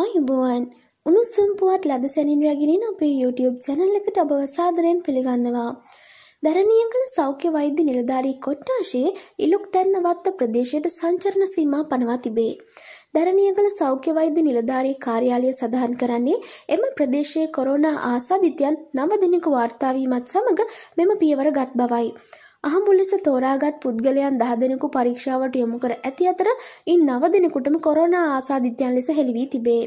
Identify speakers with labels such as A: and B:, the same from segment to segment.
A: ආයුබෝවන් උණුසුම් පුවත් ලද
B: සැනින් රැගෙනින් අපේ YouTube channel එකට ඔබව සාදරයෙන් පිළිගන්නවා. දරණියකල සෞඛ්‍ය වෛද්‍ය නිලධාරී කොට්ටාශයේ ඉලුක්තැන්න වත්ත ප්‍රදේශයට සංචරණ සීමා පනවා තිබේ. දරණියගල සෞඛ්‍ය වෛද්‍ය නිලධාරී කාර්යාලය සඳහන් කරන්නේ එම ප්‍රදේශයේ කොරෝනා ආසාදිතයන් නව දෙනෙකු වාර්තා වීමත් සමග මෙම පියවර ගත් බවයි. අහඹු ලෙස තෝරාගත් පුද්ගලයන් දහ දෙනෙකු පරීක්ෂාවට යොමු කර ඇති අතර ඉන් නව දෙනෙකුටම කොරෝනා ආසාධිතයන් ලෙස හෙළිවී තිබේ.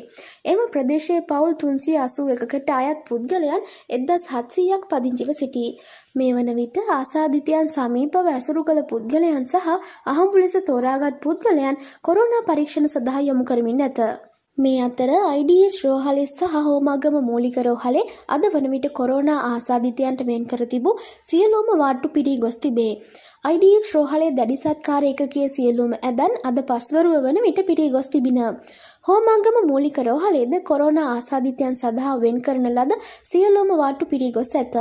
B: එම ප්‍රදේශයේ පවුල් තුන්සිය අසූ එකකට අයත් පුද්ගලයන් එදදස් හත්සීයක් පදිංචිව සිටී. මේ වන විට ආසාධිතයන් සමීපව ඇසුරු කළ පුද්ගලයන් සහ අහඹු ලෙස තෝරාගත් පුද්ගලයන් කොරෝනා පරීක්ෂණ සඳහා යොමු කරමින් ඇත. මේ අතර IDH රෝහලේ සහ හෝමාගම මූලික රෝහලේ අද වන විට කොරෝනා ආසාදිතයන්ට වෙන් කර තිබූ සියලුම වාට්ටු පිරී ගොස් තිබේ. IDH රෝහලේ දැඩි සත්කාර එකකයේ සියලුම ඇදන් අද පස්වරුව වන විට පිරී ගොස් තිබින. හෝමාංගම මූලික රෝහලේද කොරෝනා ආසාධිතයන් සඳහා වෙන් කරන ලද සියලුම වාට්ටු පිරිගොස් ඇත.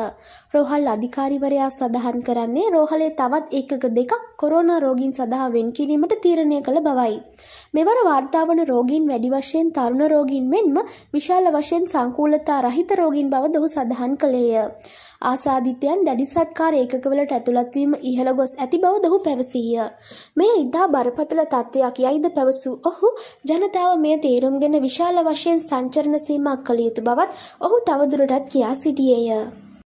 B: රෝහල් අධිකාරිවරයා සඳහන් කරන්නේ රෝහලේ තවත් ඒකක දෙකක් කොරෝනා රෝගීන් සඳහා වෙන් කිරීමට තීරණය කළ බවයි. මෙවර වාර්තා වන රෝගීන් වැඩි වශයෙන් තරුණ රෝගීන් මෙන්ම විශාල වශයෙන් සංකූලතා රහිත රෝගීන් බව දහු සඳහන් කළේය. ආසාධිතයන් දැඩි සත්කාර ඒකකවලට ඇතුළත්වීම ඉහළ ගොස් ඇති බව දහු පැවසීය. මේ ඉතා බරපතල තත්ත්වයක් යයිද පැවසූ ඔහු ජනතාව මේ ධර්මය තේරුම්ගෙන විශාල වශයෙන් සංචරණ සීමා කළ යුතු බවත්
A: ඔහු තවදුරටත් කියා සිටියේය.